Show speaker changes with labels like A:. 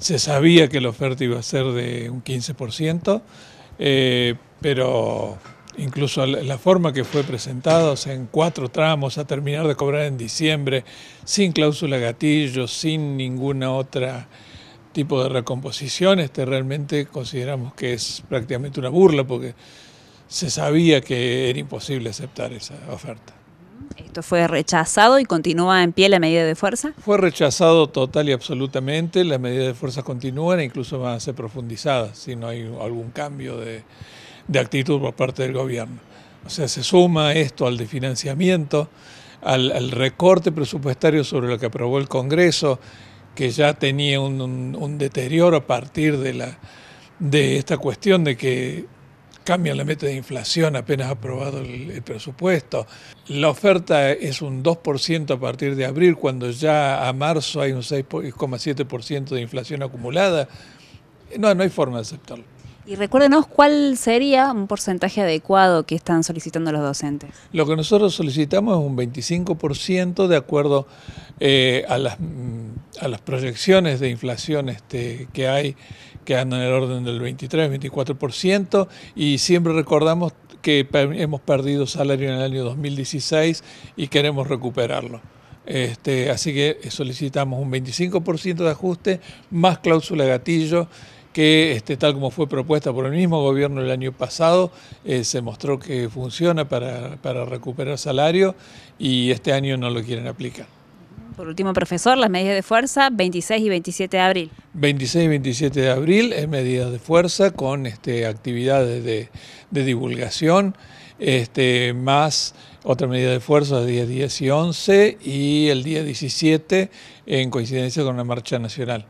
A: se sabía que la oferta iba a ser de un 15%, eh, pero incluso la forma que fue presentada, o sea, en cuatro tramos, a terminar de cobrar en diciembre, sin cláusula gatillo, sin ninguna otra tipo de recomposición, este realmente consideramos que es prácticamente una burla porque se sabía que era imposible aceptar esa oferta.
B: ¿Esto fue rechazado y continúa en pie la medida de fuerza?
A: Fue rechazado total y absolutamente. Las medidas de fuerza continúan e incluso van a ser profundizadas si no hay algún cambio de, actitud por parte del gobierno. O sea, se suma esto al desfinanciamiento, al, al recorte presupuestario sobre lo que aprobó el Congreso, que ya tenía un, un deterioro a partir de, la, de esta cuestión de que cambian la meta de inflación apenas aprobado el, presupuesto. La oferta es un 2% a partir de abril, cuando ya a marzo hay un 6,7% de inflación acumulada. No, no hay forma de aceptarlo.
B: Y recuérdenos cuál sería un porcentaje adecuado que están solicitando los docentes. Lo que nosotros solicitamos es un 25%
A: de acuerdo eh, a las mm, a las proyecciones de inflación este, que hay, que andan en el orden del 23-24%, y siempre recordamos que hemos perdido salario en el año 2016 y queremos recuperarlo. Este, así que solicitamos un 25% de ajuste más cláusula gatillo que este, tal como fue propuesta por el mismo gobierno el año pasado, eh, se mostró que funciona para, para recuperar salario y este año no lo quieren aplicar.
B: Por último, profesor, las medidas de fuerza 26 y 27 de abril.
A: 26 y 27 de abril es medidas de fuerza con este, actividades de, divulgación, este, más otra medida de fuerza de 10, 10 y 11 y el día 17 en coincidencia con la marcha nacional.